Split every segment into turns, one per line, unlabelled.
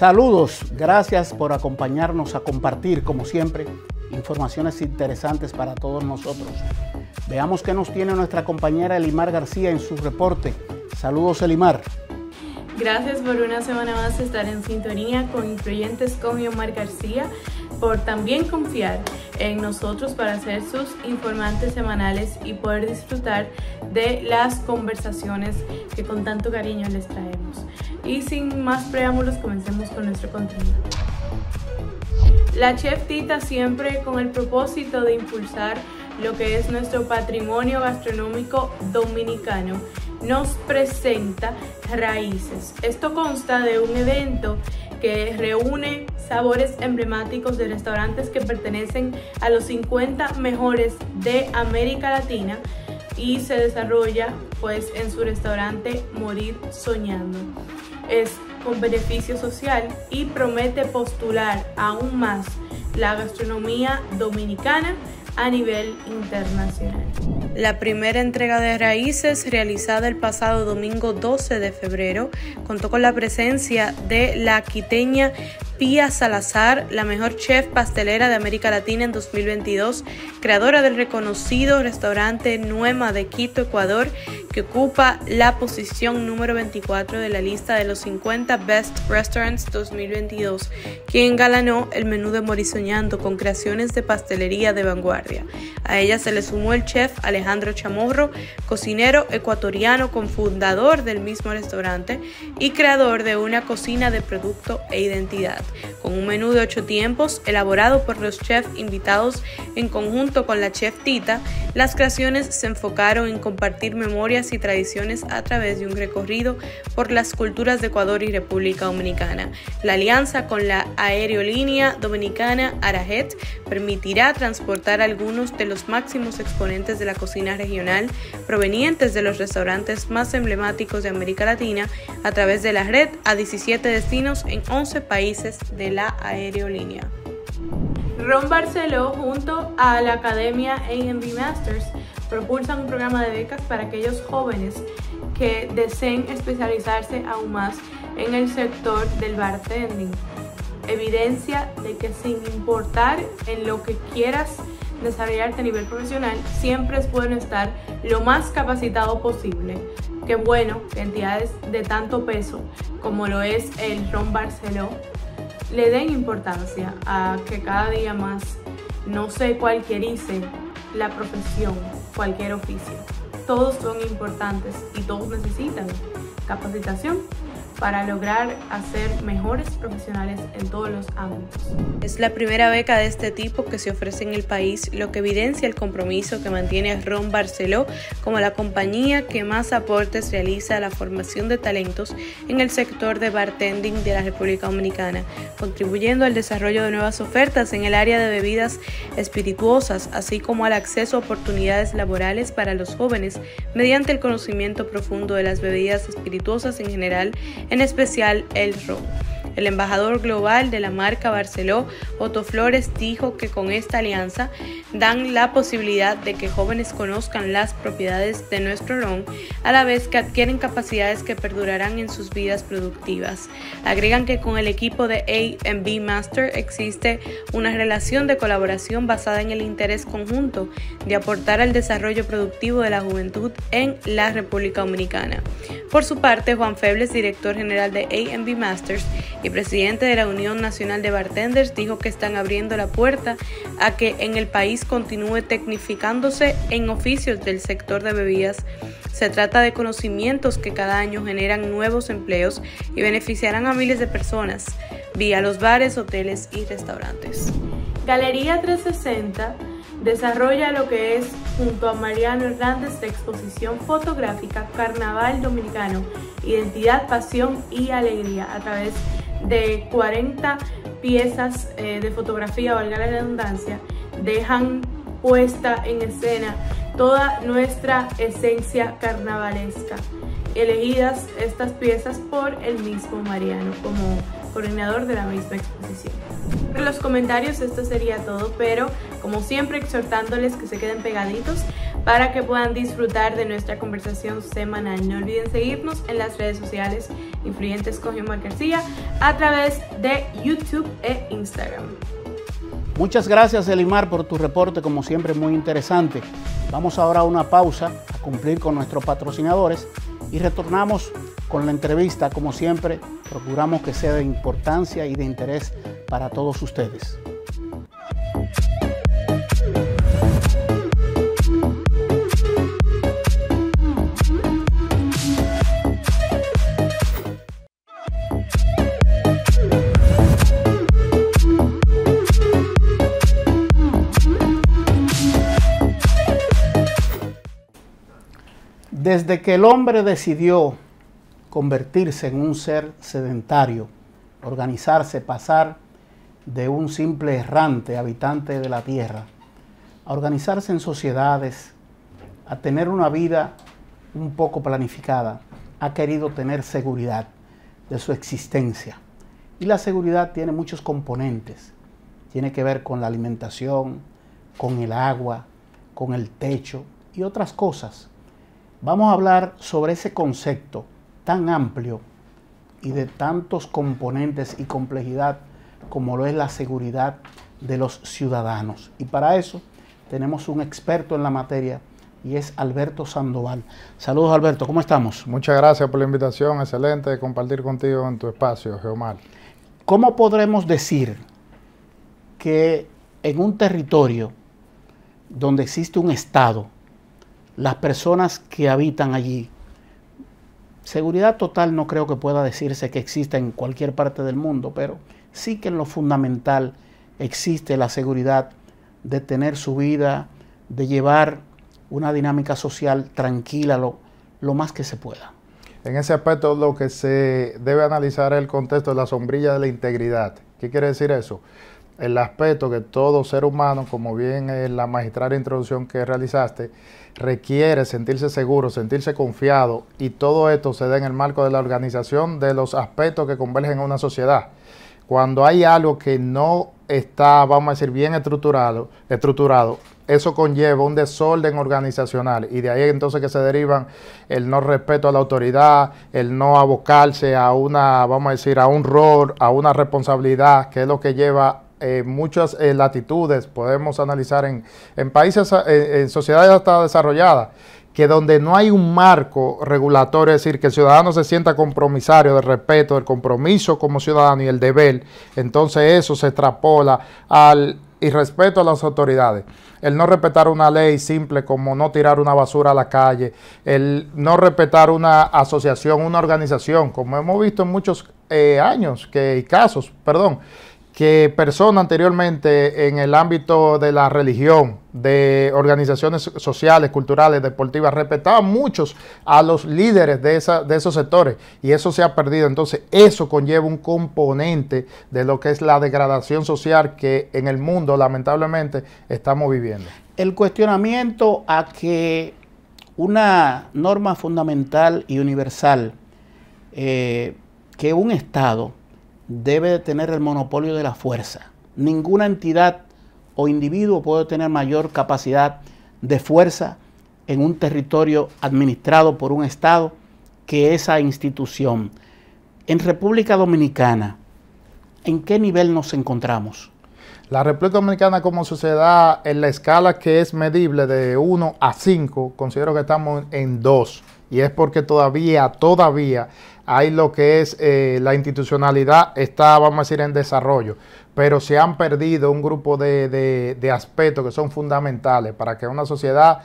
Saludos, gracias por acompañarnos a compartir, como siempre, informaciones interesantes para todos nosotros. Veamos qué nos tiene nuestra compañera Elimar García en su reporte. Saludos, Elimar.
Gracias por una semana más estar en sintonía con Influyentes con Omar García por también confiar en nosotros para ser sus informantes semanales y poder disfrutar de las conversaciones que con tanto cariño les traemos. Y sin más preámbulos, comencemos con nuestro contenido. La chef Tita siempre con el propósito de impulsar lo que es nuestro patrimonio gastronómico dominicano, nos presenta Raíces. Esto consta de un evento que reúne sabores emblemáticos de restaurantes que pertenecen a los 50 mejores de América Latina y se desarrolla pues en su restaurante Morir Soñando. Es con beneficio social y promete postular aún más la gastronomía dominicana a nivel internacional. La primera entrega de raíces realizada el pasado domingo 12 de febrero contó con la presencia de la quiteña Pía Salazar, la mejor chef pastelera de América Latina en 2022, creadora del reconocido restaurante Nueva de Quito, Ecuador, que ocupa la posición número 24 de la lista de los 50 Best Restaurants 2022, quien galanó el menú de Morisoñando con creaciones de pastelería de vanguardia. A ella se le sumó el chef Alejandro Chamorro, cocinero ecuatoriano, fundador del mismo restaurante y creador de una cocina de producto e identidad con un menú de ocho tiempos elaborado por los chefs invitados en conjunto con la chef Tita, las creaciones se enfocaron en compartir memorias y tradiciones a través de un recorrido por las culturas de Ecuador y República Dominicana. La alianza con la aerolínea dominicana Arajet permitirá transportar algunos de los máximos exponentes de la cocina regional provenientes de los restaurantes más emblemáticos de América Latina a través de la red a 17 destinos en 11 países de la aerolínea. Ron Barceló junto a la Academia AMB Masters propulsan un programa de becas para aquellos jóvenes que deseen especializarse aún más en el sector del bartending. Evidencia de que sin importar en lo que quieras desarrollarte a nivel profesional, siempre es bueno estar lo más capacitado posible. Qué bueno que entidades de tanto peso como lo es el Ron Barceló le den importancia a que cada día más no se cualquierice la profesión, cualquier oficio. Todos son importantes y todos necesitan capacitación para lograr hacer mejores profesionales en todos los ámbitos. Es la primera beca de este tipo que se ofrece en el país, lo que evidencia el compromiso que mantiene Ron Barceló como la compañía que más aportes realiza a la formación de talentos en el sector de bartending de la República Dominicana, contribuyendo al desarrollo de nuevas ofertas en el área de bebidas espirituosas, así como al acceso a oportunidades laborales para los jóvenes mediante el conocimiento profundo de las bebidas espirituosas en general en especial el rum. El embajador global de la marca Barceló, Otto Flores, dijo que con esta alianza dan la posibilidad de que jóvenes conozcan las propiedades de nuestro ron, a la vez que adquieren capacidades que perdurarán en sus vidas productivas. Agregan que con el equipo de A&B Masters existe una relación de colaboración basada en el interés conjunto de aportar al desarrollo productivo de la juventud en la República Dominicana. Por su parte, Juan Febles, director general de A&B Masters y el presidente de la Unión Nacional de Bartenders dijo que están abriendo la puerta a que en el país continúe tecnificándose en oficios del sector de bebidas. Se trata de conocimientos que cada año generan nuevos empleos y beneficiarán a miles de personas vía los bares, hoteles y restaurantes. Galería 360 desarrolla lo que es, junto a Mariano Hernández, de exposición fotográfica Carnaval Dominicano, Identidad, Pasión y Alegría a través de de 40 piezas eh, de fotografía, valga la redundancia, dejan puesta en escena toda nuestra esencia carnavalesca. Elegidas estas piezas por el mismo Mariano como coordinador de la misma exposición. en los comentarios esto sería todo, pero como siempre exhortándoles que se queden pegaditos para que puedan disfrutar de nuestra conversación semanal. No olviden seguirnos en las redes sociales influyentes con Mar García a través de YouTube e Instagram.
Muchas gracias Elimar por tu reporte, como siempre muy interesante. Vamos ahora a una pausa a cumplir con nuestros patrocinadores y retornamos con la entrevista. Como siempre, procuramos que sea de importancia y de interés para todos ustedes. Desde que el hombre decidió convertirse en un ser sedentario, organizarse, pasar de un simple errante, habitante de la tierra, a organizarse en sociedades, a tener una vida un poco planificada, ha querido tener seguridad de su existencia. Y la seguridad tiene muchos componentes. Tiene que ver con la alimentación, con el agua, con el techo y otras cosas. Vamos a hablar sobre ese concepto tan amplio y de tantos componentes y complejidad como lo es la seguridad de los ciudadanos. Y para eso
tenemos un experto en la materia y es Alberto Sandoval. Saludos Alberto, ¿cómo estamos? Muchas gracias por la invitación, excelente de compartir contigo en tu espacio, Geomar. ¿Cómo podremos decir que en un territorio
donde existe un Estado, las personas que habitan allí. Seguridad total no creo que pueda decirse que exista en cualquier parte del mundo, pero sí que en lo fundamental existe la seguridad de tener su vida, de llevar una dinámica social tranquila lo, lo más que se
pueda. En ese aspecto lo que se debe analizar es el contexto de la sombrilla de la integridad. ¿Qué quiere decir eso? El aspecto que todo ser humano, como bien en la magistral introducción que realizaste, requiere sentirse seguro, sentirse confiado y todo esto se da en el marco de la organización de los aspectos que convergen en una sociedad. Cuando hay algo que no está, vamos a decir, bien estructurado, estructurado, eso conlleva un desorden organizacional y de ahí entonces que se derivan el no respeto a la autoridad, el no abocarse a una, vamos a decir, a un rol, a una responsabilidad, que es lo que lleva eh, muchas eh, latitudes, podemos analizar en, en países, eh, en, sociedades hasta desarrolladas, que donde no hay un marco regulatorio, es decir, que el ciudadano se sienta compromisario del respeto, del compromiso como ciudadano y el deber, entonces eso se extrapola al irrespeto a las autoridades. El no respetar una ley simple como no tirar una basura a la calle, el no respetar una asociación, una organización, como hemos visto en muchos años que, y casos, perdón, que personas anteriormente en el ámbito de la religión, de organizaciones sociales, culturales, deportivas, respetaban muchos a los líderes de, de esos sectores y eso se ha perdido. Entonces eso conlleva un componente de lo que es la degradación social que en el mundo lamentablemente estamos viviendo. El cuestionamiento a que una norma fundamental
y universal, eh, que un Estado, debe tener el monopolio de la fuerza. Ninguna entidad o individuo puede tener mayor capacidad de fuerza en un territorio administrado por un Estado que esa institución. En República Dominicana,
¿en qué nivel nos encontramos? La República Dominicana como sociedad, en la escala que es medible de 1 a 5, considero que estamos en 2. Y es porque todavía, todavía hay lo que es eh, la institucionalidad, está, vamos a decir, en desarrollo, pero se han perdido un grupo de, aspectos que son fundamentales para que una sociedad,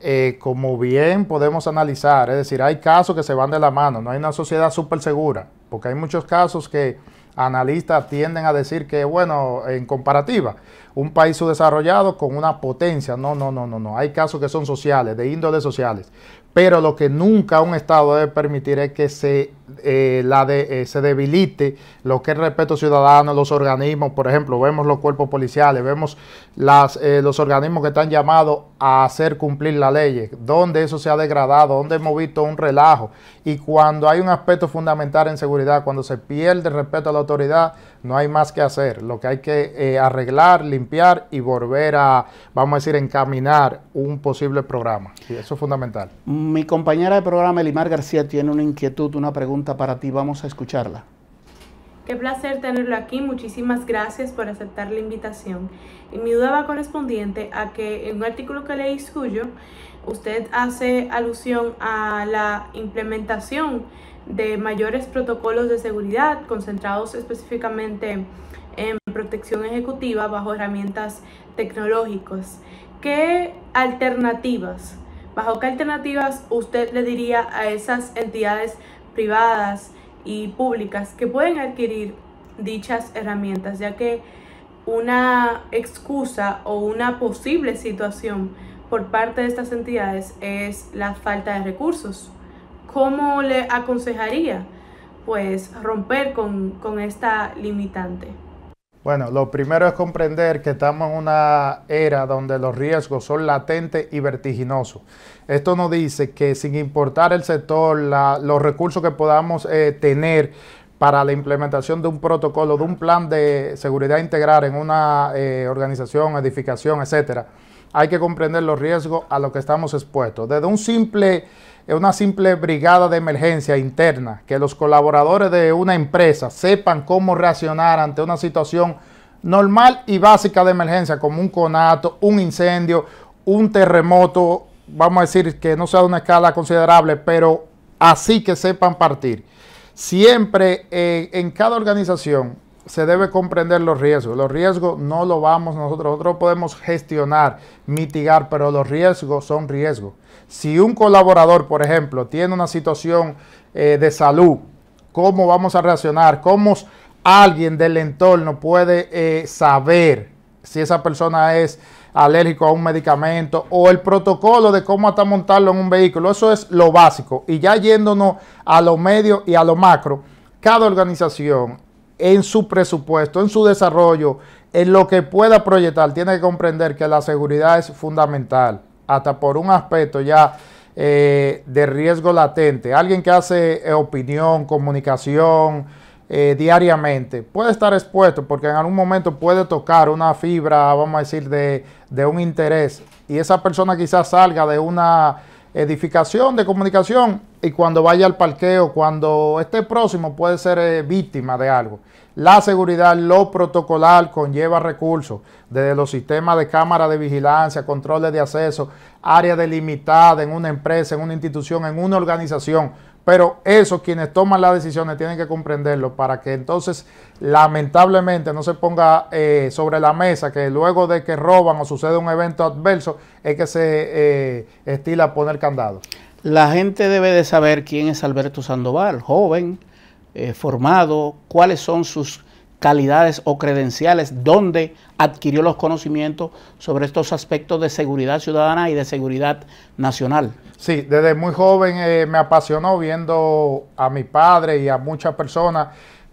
eh, como bien podemos analizar, es decir, hay casos que se van de la mano, no hay una sociedad súper segura, porque hay muchos casos que analistas tienden a decir que, bueno, en comparativa, un país subdesarrollado con una potencia, no, no, no, no, no, hay casos que son sociales, de índoles sociales, pero lo que nunca un Estado debe permitir es que se eh, la de, eh, se debilite lo que es respeto ciudadano, los organismos, por ejemplo, vemos los cuerpos policiales, vemos las, eh, los organismos que están llamados a hacer cumplir la ley, donde eso se ha degradado, donde hemos visto un relajo. Y cuando hay un aspecto fundamental en seguridad, cuando se pierde respeto a la autoridad, no hay más que hacer. Lo que hay que arreglar, limpiar y volver a, vamos a decir, encaminar un posible programa. Y eso es fundamental.
Mi compañera de programa, Elimar García, tiene una inquietud, una pregunta para ti, vamos a escucharla.
Qué placer tenerlo aquí, muchísimas gracias por aceptar la invitación. Y mi duda va correspondiente a que en un artículo que leí suyo, usted hace alusión a la implementación de mayores protocolos de seguridad concentrados específicamente en protección ejecutiva bajo herramientas tecnológicos ¿Qué alternativas, bajo qué alternativas usted le diría a esas entidades privadas y públicas que pueden adquirir dichas herramientas, ya que una excusa o una posible situación por parte de estas entidades es la falta de recursos. ¿Cómo le aconsejaría? Pues romper con, con esta limitante.
Bueno, lo primero es comprender que estamos en una era donde los riesgos son latentes y vertiginosos. Esto nos dice que sin importar el sector, los recursos que podamos eh, tener para la implementación de un protocolo, de un plan de seguridad integral en una eh, organización, edificación, etcétera, hay que comprender los riesgos a los que estamos expuestos. Desde un simple, eh, una simple brigada de emergencia interna, que los colaboradores de una empresa sepan cómo reaccionar ante una situación normal y básica de emergencia, como un conato, un incendio, un terremoto, vamos a decir que no sea de una escala considerable, pero así que sepan partir. Siempre eh, en cada organización se debe comprender los riesgos. Los riesgos no lo vamos nosotros, nosotros podemos gestionar, mitigar, pero los riesgos son riesgos. Si un colaborador, por ejemplo, tiene una situación eh, de salud, ¿cómo vamos a reaccionar? ¿Cómo alguien del entorno puede eh, saber si esa persona es alérgico a un medicamento o el protocolo de cómo hasta montarlo en un vehículo? Eso es lo básico. Y ya yéndonos a lo medio y a lo macro, cada organización en su presupuesto, en su desarrollo, en lo que pueda proyectar, tiene que comprender que la seguridad es fundamental, hasta por un aspecto ya eh, de riesgo latente. Alguien que hace eh, opinión, comunicación eh, diariamente puede estar expuesto porque en algún momento puede tocar una fibra, vamos a decir, de, de un interés y esa persona quizás salga de una edificación de comunicación y cuando vaya al parqueo, cuando esté próximo, puede ser eh, víctima de algo. La seguridad, lo protocolar, conlleva recursos, desde los sistemas de cámara de vigilancia, controles de acceso, área delimitada en una empresa, en una institución, en una organización. Pero eso, quienes toman las decisiones tienen que comprenderlo para que entonces, lamentablemente, no se ponga eh, sobre la mesa que luego de que roban o sucede un evento adverso, es que se eh, estila poner candado.
La gente debe de saber quién es Alberto Sandoval, joven, eh, formado, cuáles son sus calidades o credenciales, dónde adquirió los conocimientos sobre estos aspectos de
seguridad ciudadana y de seguridad nacional. Sí, desde muy joven eh, me apasionó viendo a mi padre y a muchas personas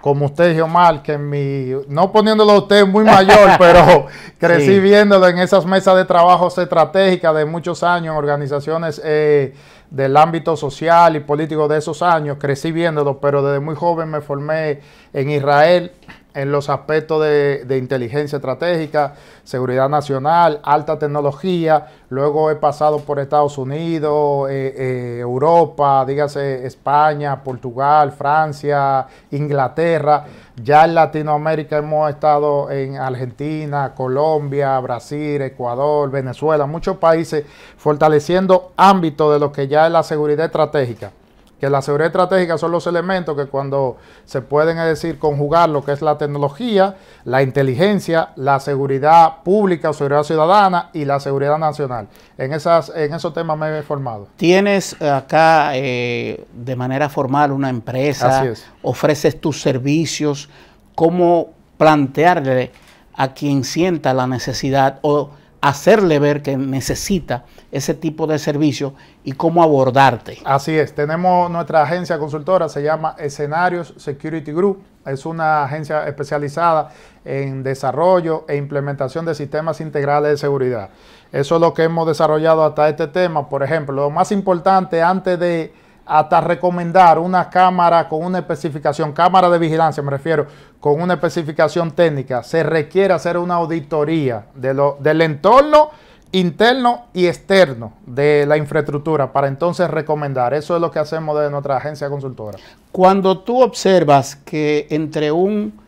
como usted dijo que mi, no poniéndolo a usted muy mayor, pero crecí viéndolo en esas mesas de trabajo estratégicas de muchos años, organizaciones eh, del ámbito social y político de esos años, crecí viéndolo, pero desde muy joven me formé en Israel, en los aspectos de, inteligencia estratégica, seguridad nacional, alta tecnología. Luego he pasado por Estados Unidos, eh, eh, Europa, dígase España, Portugal, Francia, Inglaterra. Ya en Latinoamérica hemos estado en Argentina, Colombia, Brasil, Ecuador, Venezuela, muchos países fortaleciendo ámbitos de lo que ya es la seguridad estratégica que la seguridad estratégica son los elementos que cuando se pueden, decir, conjugar lo que es la tecnología, la inteligencia, la seguridad pública seguridad ciudadana y la seguridad nacional. En, esas, en esos temas me he formado. Tienes acá eh, de
manera formal una empresa, Así es. ofreces tus servicios, ¿cómo plantearle a quien sienta la necesidad o hacerle ver que
necesita ese tipo de servicio y cómo abordarte. Así es, tenemos nuestra agencia consultora, se llama Escenarios Security Group, es una agencia especializada en desarrollo e implementación de sistemas integrales de seguridad. Eso es lo que hemos desarrollado hasta este tema. Por ejemplo, lo más importante antes de hasta recomendar una cámara con una especificación, cámara de vigilancia me refiero, con una especificación técnica, se requiere hacer una auditoría de lo, del entorno interno y externo de la infraestructura para entonces recomendar. Eso es lo que hacemos de nuestra agencia consultora.
Cuando tú observas que entre un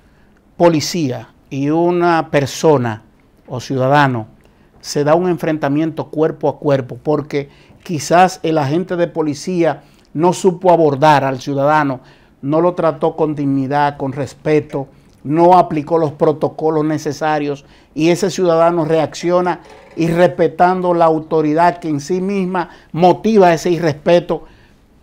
policía y una persona o ciudadano se da un enfrentamiento cuerpo a cuerpo porque quizás el agente de policía no supo abordar al ciudadano, no lo trató con dignidad, con respeto, no aplicó los protocolos necesarios y ese ciudadano reacciona irrespetando la autoridad que en sí misma motiva ese irrespeto.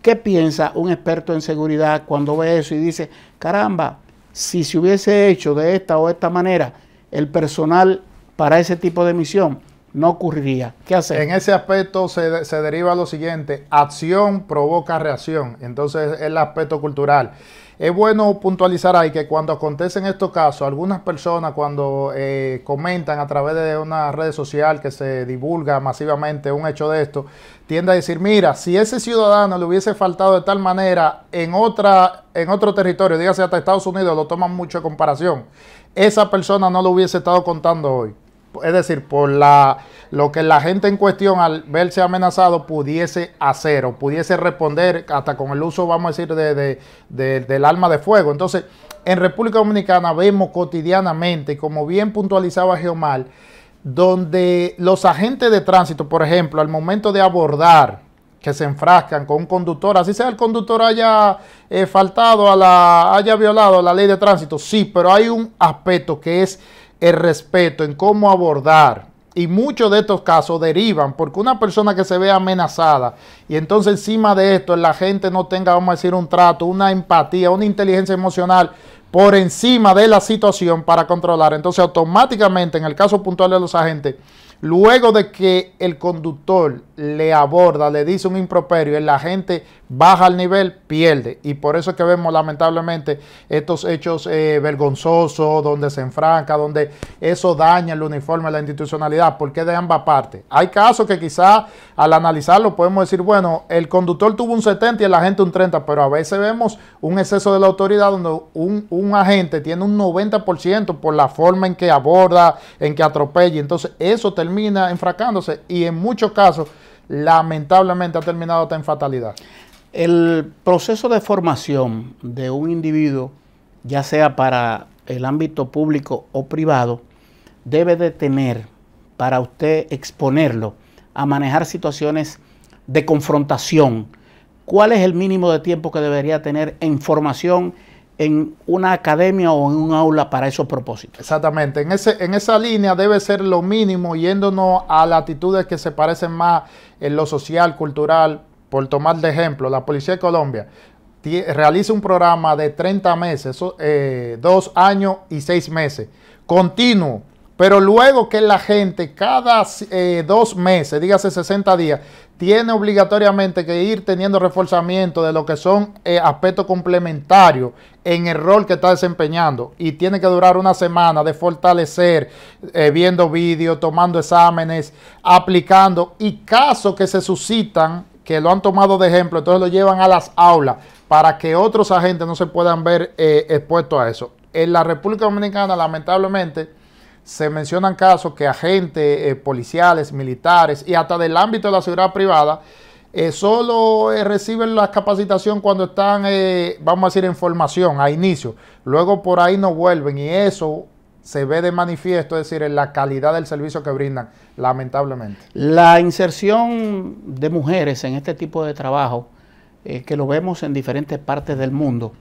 ¿Qué piensa un experto en seguridad cuando ve eso y dice, caramba, si se hubiese hecho de esta o esta manera el personal para ese tipo de misión, no ocurriría.
¿Qué hacer? En ese aspecto se, deriva lo siguiente, acción provoca reacción, entonces es el aspecto cultural. Es bueno puntualizar ahí que cuando acontecen estos casos, algunas personas cuando eh, comentan a través de una red social que se divulga masivamente un hecho de esto, tiende a decir, mira, si ese ciudadano le hubiese faltado de tal manera en, otra, en otro territorio, dígase hasta Estados Unidos, lo toman mucho en comparación, esa persona no lo hubiese estado contando hoy es decir, por la, lo que la gente en cuestión al verse amenazado pudiese hacer o pudiese responder hasta con el uso, vamos a decir, de, del arma de fuego. Entonces, en República Dominicana vemos cotidianamente, como bien puntualizaba Geomar, donde los agentes de tránsito, por ejemplo, al momento de abordar, que se enfrascan con un conductor, así sea el conductor haya eh, faltado a la, haya violado la ley de tránsito, sí, pero hay un aspecto que es el respeto, en cómo abordar. Y muchos de estos casos derivan porque una persona que se ve amenazada y entonces encima de esto la gente no tenga, vamos a decir, un trato, una empatía, una inteligencia emocional por encima de la situación para controlar. Entonces automáticamente en el caso puntual de los agentes, luego de que el conductor le aborda, le dice un improperio, el agente baja el nivel, pierde. Y por eso es que vemos lamentablemente estos hechos eh, vergonzosos, donde se enfranca, donde eso daña el uniforme, la institucionalidad, porque de ambas partes. Hay casos que quizás al analizarlo podemos decir, bueno, el conductor tuvo un 70 y el agente un 30, pero a veces vemos un exceso de la autoridad donde un, un agente tiene un 90% por la forma en que aborda, en que atropella. Entonces eso termina enfracándose y en muchos casos lamentablemente ha terminado hasta en fatalidad. El
proceso de formación de un individuo, ya sea para el ámbito público o privado, debe de tener para usted exponerlo a manejar situaciones de confrontación. ¿Cuál es el mínimo de tiempo que debería tener en formación en una academia o en un aula para esos
propósitos? Exactamente, en, ese, en esa línea debe ser lo mínimo yéndonos a latitudes que se parecen más en lo social, cultural, por tomar de ejemplo, la Policía de Colombia realiza un programa de 30 meses, eh, dos años y seis meses, continuo. Pero luego que la gente cada eh, dos meses, dígase 60 días, tiene obligatoriamente que ir teniendo reforzamiento de lo que son eh, aspectos complementarios en el rol que está desempeñando. Y tiene que durar una semana de fortalecer, viendo vídeos, tomando exámenes, aplicando. Y casos que se suscitan que lo han tomado de ejemplo, entonces lo llevan a las aulas para que otros agentes no se puedan ver eh, expuestos a eso. En la República Dominicana, lamentablemente, se mencionan casos que agentes eh, policiales, militares y hasta del ámbito de la seguridad privada eh, solo reciben la capacitación cuando están, vamos a decir, en formación, a inicio. Luego por ahí no vuelven y eso se ve de manifiesto, es decir, en la calidad del servicio que brindan, lamentablemente. La
inserción de mujeres en este tipo de trabajo, eh, que lo vemos en diferentes partes del mundo,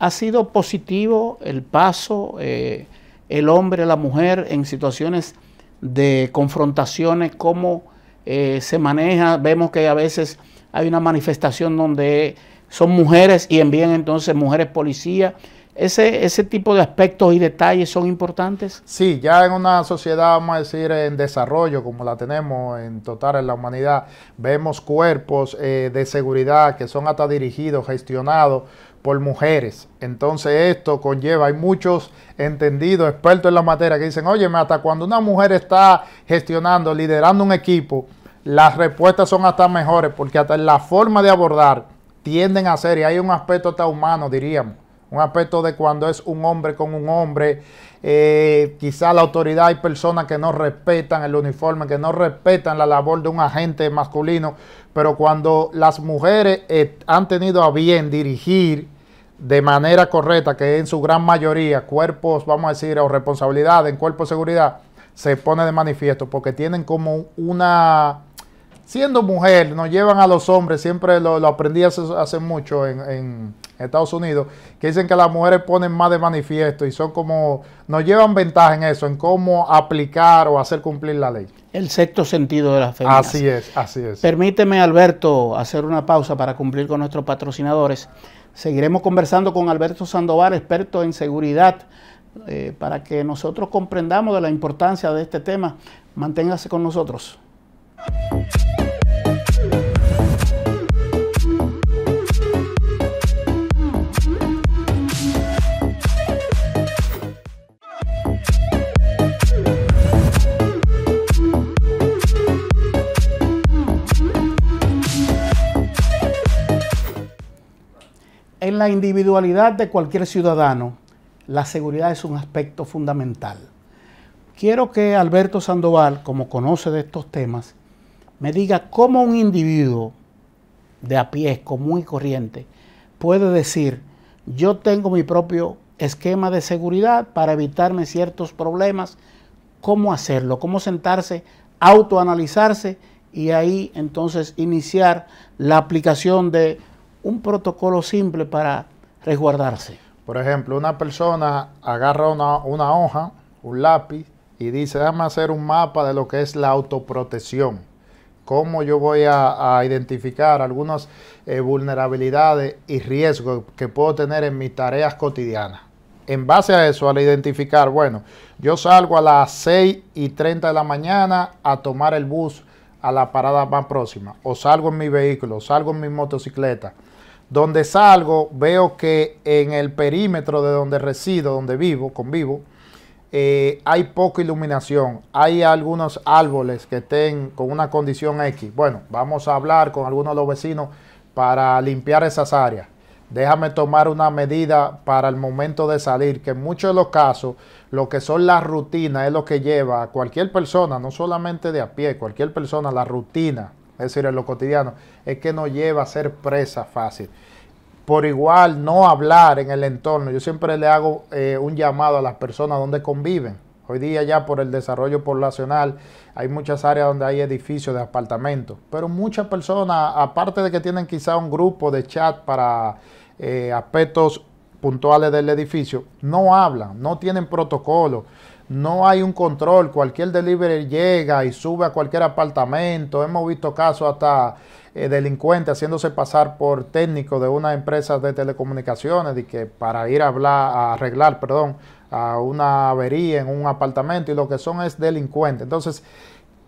ha sido positivo el paso, eh, el hombre, la mujer en situaciones de confrontaciones, cómo eh, se maneja, vemos que a veces hay una manifestación donde son
mujeres y envían entonces mujeres policías ese, ese tipo de aspectos y detalles son importantes. Sí, ya en una sociedad, vamos a decir, en desarrollo, como la tenemos en total en la humanidad, vemos cuerpos eh, de seguridad que son hasta dirigidos, gestionados por mujeres. Entonces esto conlleva, hay muchos entendidos, expertos en la materia que dicen, oye, hasta cuando una mujer está gestionando, liderando un equipo, las respuestas son hasta mejores, porque hasta en la forma de abordar tienden a ser, y hay un aspecto hasta humano, diríamos un aspecto de cuando es un hombre con un hombre. Eh, quizá la autoridad hay personas que no respetan el uniforme, que no respetan la labor de un agente masculino, pero cuando las mujeres eh, han tenido a bien dirigir de manera correcta, que en su gran mayoría cuerpos, vamos a decir, o responsabilidad en cuerpos de seguridad, se pone de manifiesto porque tienen como una... Siendo mujer, nos llevan a los hombres, siempre lo, aprendí hace, hace mucho en Estados Unidos, que dicen que las mujeres ponen más de manifiesto y son como, nos llevan ventaja en eso, en cómo aplicar o hacer cumplir la ley. El sexto sentido de la fe. Así es, así es.
Permíteme, Alberto, hacer una pausa para cumplir con nuestros patrocinadores. Seguiremos conversando con Alberto Sandoval, experto en seguridad, eh, para que nosotros comprendamos de la importancia de este tema. Manténgase con nosotros. la individualidad de cualquier ciudadano, la seguridad es un aspecto fundamental. Quiero que Alberto Sandoval, como conoce de estos temas, me diga cómo un individuo de a pie, común y corriente, puede decir, yo tengo mi propio esquema de seguridad para evitarme ciertos problemas, cómo hacerlo, cómo sentarse, autoanalizarse y ahí entonces iniciar la aplicación de un protocolo
simple para resguardarse. Por ejemplo, una persona agarra una, hoja, un lápiz y dice, déjame hacer un mapa de lo que es la autoprotección cómo yo voy a, identificar algunas eh, vulnerabilidades y riesgos que puedo tener en mis tareas cotidianas. En base a eso, al identificar, bueno, yo salgo a las 6 y 30 de la mañana a tomar el bus a la parada más próxima, o salgo en mi vehículo, o salgo en mi motocicleta, donde salgo, veo que en el perímetro de donde resido, donde vivo, convivo, eh, hay poca iluminación, hay algunos árboles que estén con una condición X. Bueno, vamos a hablar con algunos de los vecinos para limpiar esas áreas. Déjame tomar una medida para el momento de salir, que en muchos de los casos lo que son las rutinas es lo que lleva a cualquier persona, no solamente de a pie, cualquier persona, la rutina es decir, en lo cotidiano, es que nos lleva a ser presa fácil. Por igual, no hablar en el entorno. Yo siempre le hago eh, un llamado a las personas donde conviven. Hoy día ya por el desarrollo poblacional hay muchas áreas donde hay edificios de apartamentos, pero muchas personas, aparte de que tienen quizá un grupo de chat para eh, aspectos puntuales del edificio, no hablan, no tienen protocolo no hay un control, cualquier delivery llega y sube a cualquier apartamento. Hemos visto casos hasta eh, delincuentes haciéndose pasar por técnico de una empresa de telecomunicaciones y que para ir a hablar, a arreglar, perdón, a una avería en un apartamento y lo que son es delincuentes. Entonces,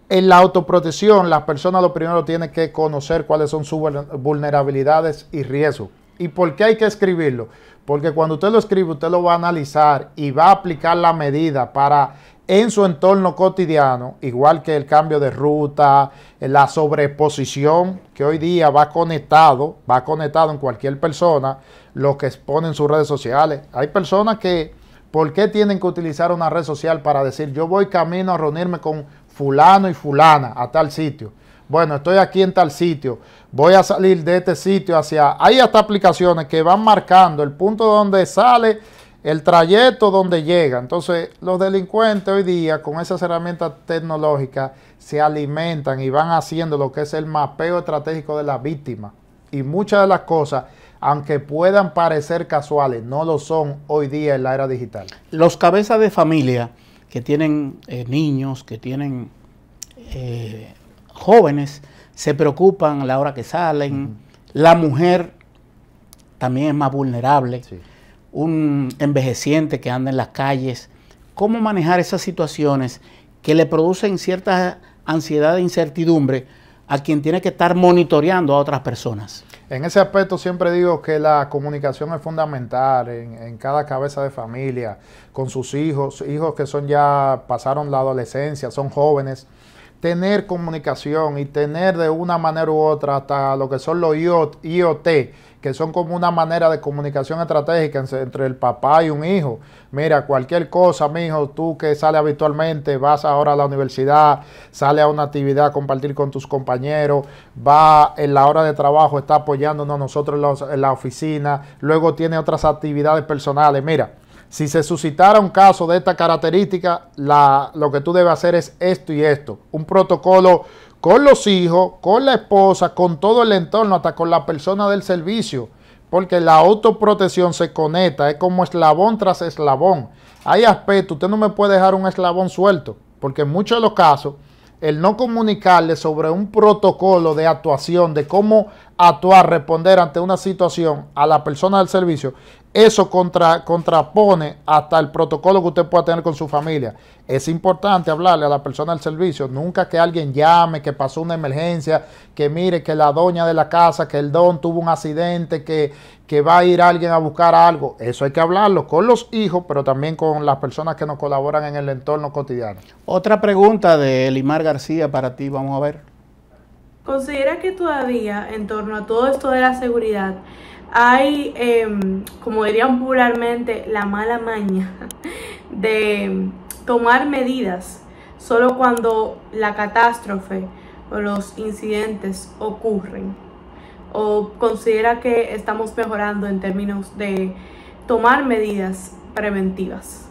en la autoprotección, las personas lo primero tienen que conocer cuáles son sus vulnerabilidades y riesgos. ¿Y por qué hay que escribirlo? Porque cuando usted lo escribe, usted lo va a analizar y va a aplicar la medida para en su entorno cotidiano, igual que el cambio de ruta, la sobreposición, que hoy día va conectado, va conectado en cualquier persona, lo que expone en sus redes sociales. Hay personas que, ¿por qué tienen que utilizar una red social para decir, yo voy camino a reunirme con fulano y fulana a tal sitio? bueno, estoy aquí en tal sitio, voy a salir de este sitio hacia... Hay hasta aplicaciones que van marcando el punto donde sale, el trayecto donde llega. Entonces, los delincuentes hoy día con esas herramientas tecnológicas se alimentan y van haciendo lo que es el mapeo estratégico de la víctima. Y muchas de las cosas aunque puedan parecer casuales, no lo son hoy día en la era digital.
Los cabezas de familia que tienen eh, niños, que tienen eh, jóvenes se preocupan a la hora que salen, la mujer también es más vulnerable, un envejeciente que anda en las calles. ¿Cómo manejar esas situaciones que le producen cierta ansiedad e incertidumbre a quien tiene que estar monitoreando a otras personas?
En ese aspecto siempre digo que la comunicación es fundamental en, en, cada cabeza de familia, con sus hijos, hijos que son ya pasaron la adolescencia, son jóvenes tener comunicación y tener de una manera u otra hasta lo que son los IoT, que son como una manera de comunicación estratégica entre el papá y un hijo. Mira, cualquier cosa, mi hijo, tú que sales habitualmente, vas ahora a la universidad, sales a una actividad a compartir con tus compañeros, va en la hora de trabajo, está apoyándonos nosotros en la oficina, luego tiene otras actividades personales. Mira, si se suscitara un caso de esta característica, la, lo que tú debes hacer es esto y esto. Un protocolo con los hijos, con la esposa, con todo el entorno, hasta con la persona del servicio. Porque la autoprotección se conecta, es como eslabón tras eslabón. Hay aspectos, usted no me puede dejar un eslabón suelto, porque en muchos de los casos el no comunicarle sobre un protocolo de actuación, de cómo actuar, responder ante una situación a la persona del servicio, eso contrapone hasta el protocolo que usted pueda tener con su familia. Es importante hablarle a la persona del servicio, nunca que alguien llame, que pasó una emergencia, que mire que la doña de la casa, que el don tuvo un accidente, que, que va a ir alguien a buscar algo. Eso hay que hablarlo con los hijos, pero también con las personas que nos colaboran en el entorno cotidiano. Otra pregunta de Limar García para ti, vamos a ver.
¿Considera que todavía en torno a todo esto de la seguridad hay, em, como dirían popularmente, la mala maña de tomar medidas solo cuando la catástrofe o los incidentes ocurren? o considera que estamos mejorando en términos de tomar medidas preventivas.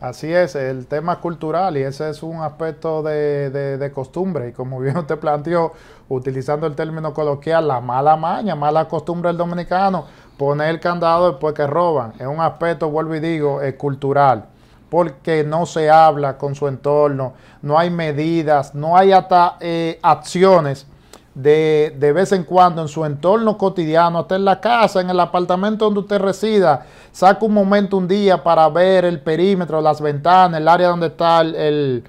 Así es, el tema cultural y ese es un aspecto de, costumbre. Y como bien usted planteó, utilizando el término coloquial, la mala maña, mala costumbre del dominicano, poner el candado después que roban. Es un aspecto, vuelvo y digo, es eh, cultural. Porque no se habla con su entorno, no hay medidas, no hay hasta eh, acciones de, de, vez en cuando en su entorno cotidiano, hasta en la casa, en el apartamento donde usted resida, saca un momento un día para ver el perímetro, las ventanas, el área donde está el,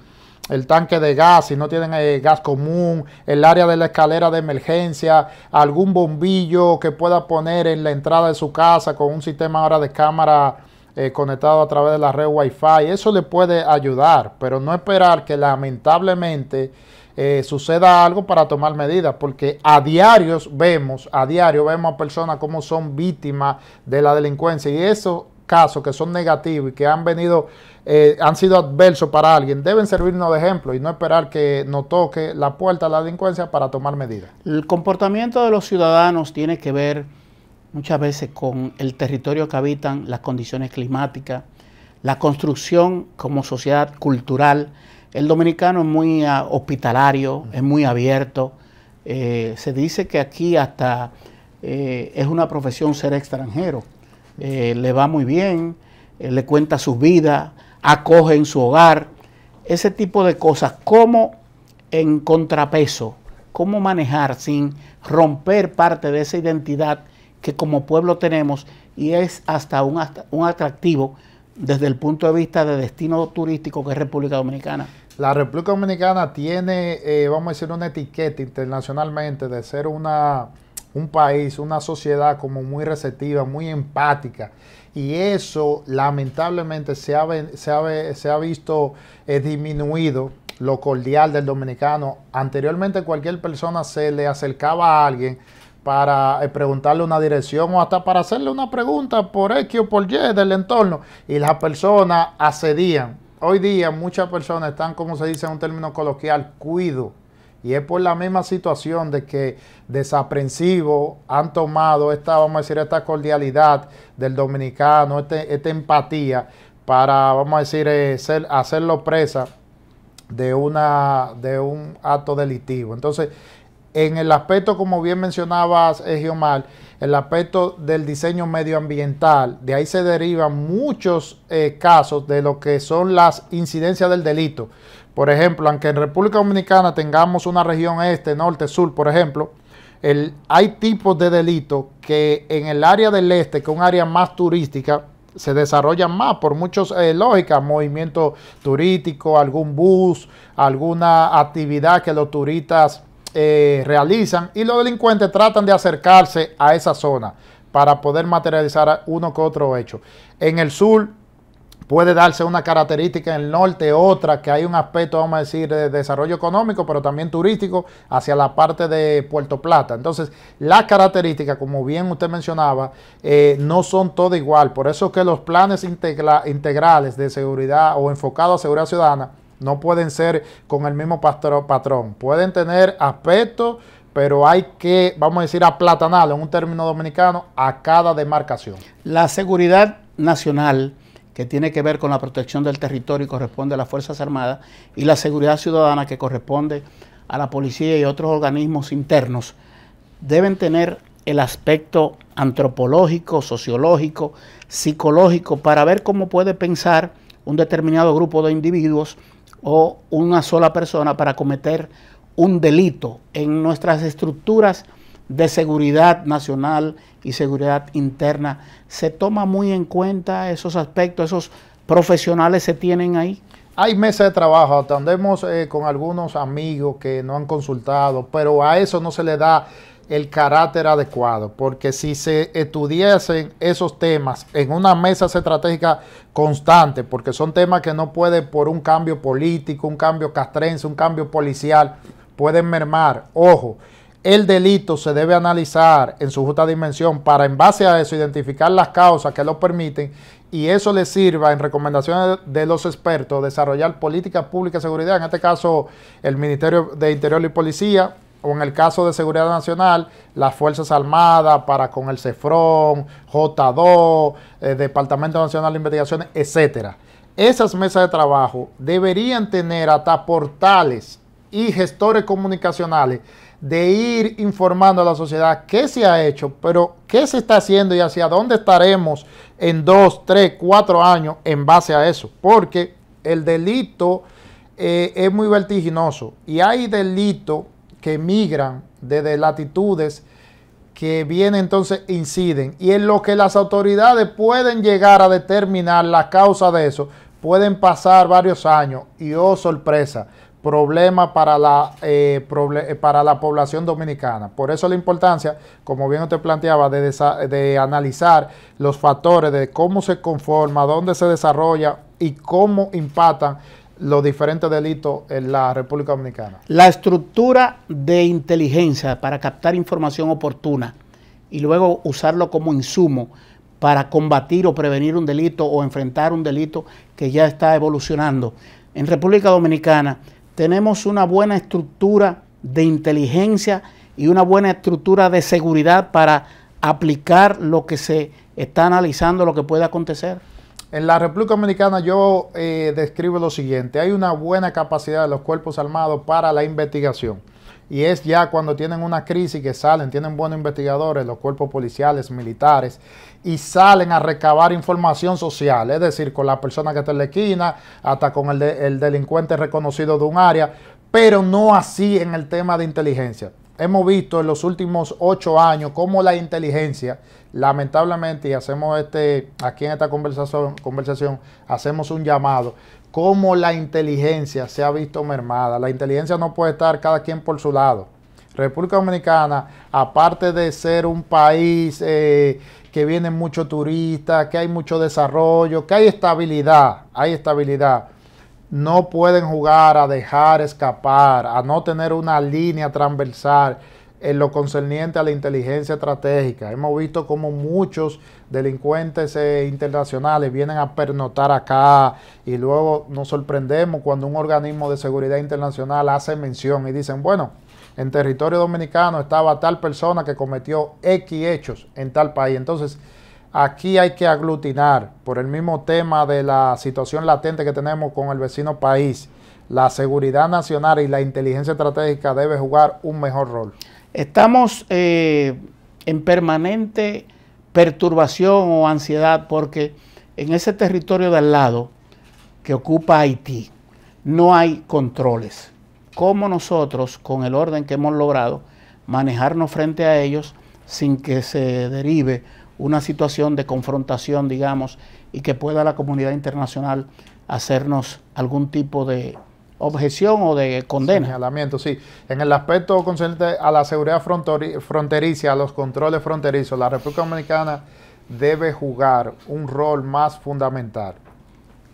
el, tanque de gas, si no tienen eh, gas común, el área de la escalera de emergencia, algún bombillo que pueda poner en la entrada de su casa con un sistema ahora de cámara eh, conectado a través de la red Wi-Fi. Eso le puede ayudar, pero no esperar que lamentablemente eh, suceda algo para tomar medidas, porque a diarios vemos, a diario vemos a personas como son víctimas de la delincuencia y esos casos que son negativos y que han venido, eh, han sido adversos para alguien, deben servirnos de ejemplo y no esperar que nos toque la puerta a la delincuencia para tomar medidas.
El comportamiento de los ciudadanos tiene que ver muchas veces con el territorio que habitan, las condiciones climáticas, la construcción como sociedad cultural. El dominicano es muy ah, hospitalario, es muy abierto. Eh, se dice que aquí hasta eh, es una profesión ser extranjero. Eh, le va muy bien, le cuenta su vida, acoge en su hogar, ese tipo de cosas. ¿Cómo en contrapeso? ¿Cómo manejar sin romper parte de esa identidad? que como pueblo tenemos y es hasta un, un atractivo desde el punto de vista de destino
turístico que es República Dominicana. La República Dominicana tiene, eh, vamos a decir, una etiqueta internacionalmente de ser una, un país, una sociedad como muy receptiva, muy empática. Y eso lamentablemente se ha, se se ha visto eh, disminuido lo cordial del dominicano. Anteriormente cualquier persona se le acercaba a alguien para eh, preguntarle una dirección o hasta para hacerle una pregunta por X o por Y del entorno y las personas accedían. Hoy día muchas personas están, como se dice en un término coloquial, cuido. Y es por la misma situación de que desaprensivo han tomado esta, vamos a decir, esta cordialidad del dominicano, este, esta empatía para, vamos a decir, eh, hacerlo presa de, una, de un acto delictivo. Entonces, en el aspecto, como bien mencionabas, eh, Mal el aspecto del diseño medioambiental, de ahí se derivan muchos eh, casos de lo que son las incidencias del delito. Por ejemplo, aunque en República Dominicana tengamos una región este, norte, sur, por ejemplo, el, hay tipos de delito que en el área del este, que es un área más turística, se desarrollan más por muchas eh, lógicas, movimiento turístico, algún bus, alguna actividad que los turistas eh, realizan y los delincuentes tratan de acercarse a esa zona para poder materializar uno que otro hecho. En el sur puede darse una característica, en el norte otra, que hay un aspecto, vamos a decir, de desarrollo económico, pero también turístico hacia la parte de Puerto Plata. Entonces, las características, como bien usted mencionaba, eh, no son todas igual. Por eso que los planes integrales de seguridad o enfocados a seguridad ciudadana, no pueden ser con el mismo patrón. Pueden tener aspectos, pero hay que, vamos a decir, aplatanarlo en un término dominicano a cada demarcación.
La seguridad nacional que tiene que ver con la protección del territorio y corresponde a las Fuerzas Armadas, y la seguridad ciudadana que corresponde a la policía y otros organismos internos, deben tener el aspecto antropológico, sociológico, psicológico, para ver cómo puede pensar un determinado grupo de individuos o una sola persona para cometer un delito en nuestras estructuras de seguridad nacional y seguridad interna.
¿Se toma muy en cuenta esos aspectos, esos profesionales se tienen ahí? Hay meses de trabajo, atendemos eh, con algunos amigos que no han consultado, pero a eso no se le da el carácter adecuado, porque si se estudiesen esos temas en una mesa estratégica constante, porque son temas que no pueden por un cambio político, un cambio castrense, un cambio policial, pueden mermar. Ojo, el delito se debe analizar en su justa dimensión para en base a eso identificar las causas que lo permiten y eso le sirva en recomendaciones de los expertos desarrollar políticas públicas de seguridad, en este caso el Ministerio de Interior y Policía, o en el caso de Seguridad Nacional, las Fuerzas Armadas para con el CEFRON, J2, eh, Departamento Nacional de Investigaciones, etcétera. Esas mesas de trabajo deberían tener hasta portales y gestores comunicacionales de ir informando a la sociedad qué se ha hecho, pero qué se está haciendo y hacia dónde estaremos en dos, tres, cuatro años en base a eso. Porque el delito eh, es muy vertiginoso y hay delito que migran desde latitudes que vienen entonces inciden y en lo que las autoridades pueden llegar a determinar la causa de eso pueden pasar varios años y oh sorpresa problema para la, eh, eh, para la población dominicana. Por eso la importancia, como bien usted planteaba, de, de analizar los factores de cómo se conforma, dónde se desarrolla y cómo impactan los diferentes delitos en la República Dominicana.
La estructura de inteligencia para captar información oportuna y luego usarlo como insumo para combatir o prevenir un delito o enfrentar un delito que ya está evolucionando. En República Dominicana tenemos una buena estructura de inteligencia y una buena estructura de seguridad para aplicar lo que se
está analizando, lo que puede acontecer. En la República Dominicana yo eh, describo lo siguiente, hay una buena capacidad de los cuerpos armados para la investigación. Y es ya cuando tienen una crisis que salen, tienen buenos investigadores, los cuerpos policiales, militares, y salen a recabar información social, es decir, con la persona que está en la esquina, hasta con el, el delincuente reconocido de un área, pero no así en el tema de inteligencia hemos visto en los últimos ocho años cómo la inteligencia, lamentablemente, y hacemos este, aquí en esta conversación, conversación hacemos un llamado, cómo la inteligencia se ha visto mermada. La inteligencia no puede estar cada quien por su lado. República Dominicana, aparte de ser un país eh, que viene mucho turistas, que hay mucho desarrollo, que hay estabilidad, hay estabilidad no pueden jugar a dejar escapar, a no tener una línea transversal en lo concerniente a la inteligencia estratégica. Hemos visto como muchos delincuentes eh, internacionales vienen a pernotar acá y luego nos sorprendemos cuando un organismo de seguridad internacional hace mención y dicen, bueno, en territorio dominicano estaba tal persona que cometió X hechos en tal país. Entonces, Aquí hay que aglutinar por el mismo tema de la situación latente que tenemos con el vecino país. La seguridad nacional y la inteligencia estratégica debe jugar un mejor rol. Estamos eh, en permanente perturbación
o ansiedad porque en ese territorio de al lado que ocupa Haití no hay controles. ¿Cómo nosotros, con el orden que hemos logrado, manejarnos frente a ellos sin que se derive una situación de confrontación, digamos, y que pueda la comunidad internacional hacernos algún
tipo de objeción o de condena. sí. En el aspecto concerniente a la seguridad fronteriza, a los controles fronterizos, la República Dominicana debe jugar un rol más fundamental.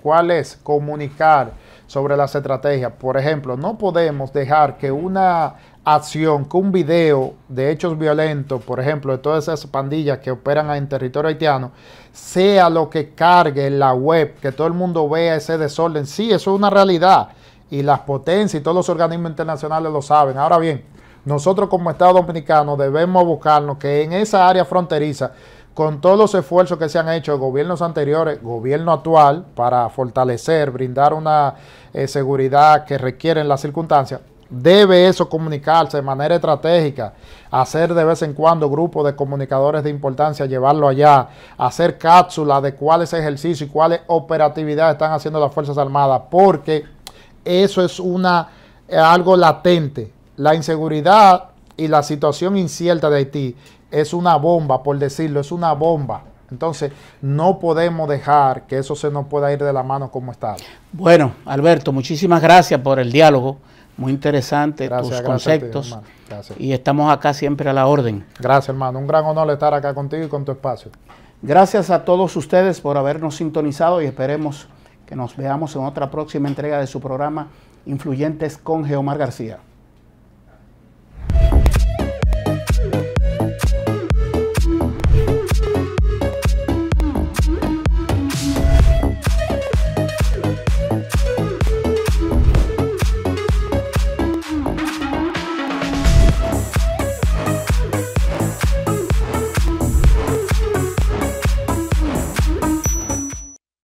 ¿Cuál es? Comunicar sobre las estrategias. Por ejemplo, no podemos dejar que una acción que un video de hechos violentos, por ejemplo, de todas esas pandillas que operan en territorio haitiano, sea lo que cargue en la web, que todo el mundo vea ese desorden. Sí, eso es una realidad y las potencias y todos los organismos internacionales lo saben. Ahora bien, nosotros como Estado Dominicano debemos buscarnos que en esa área fronteriza, con todos los esfuerzos que se han hecho gobiernos anteriores, gobierno actual, para fortalecer, brindar una eh, seguridad que requieren las circunstancias, Debe eso comunicarse de manera estratégica, hacer de vez en cuando grupos de comunicadores de importancia, llevarlo allá, hacer cápsulas de cuál es ejercicio y cuáles operatividades están haciendo las Fuerzas Armadas, porque eso es una, algo latente. La inseguridad y la situación incierta de Haití es una bomba, por decirlo, es una bomba. Entonces, no podemos dejar que eso se nos pueda ir de la mano como está Bueno, Alberto, muchísimas gracias por el diálogo. Muy interesante tus conceptos.
y estamos acá siempre a la orden. Gracias, hermano. Un gran honor estar acá contigo y con tu espacio. Gracias a todos ustedes por habernos sintonizado y esperemos que nos veamos en otra próxima entrega de su programa Influyentes con Geomar García.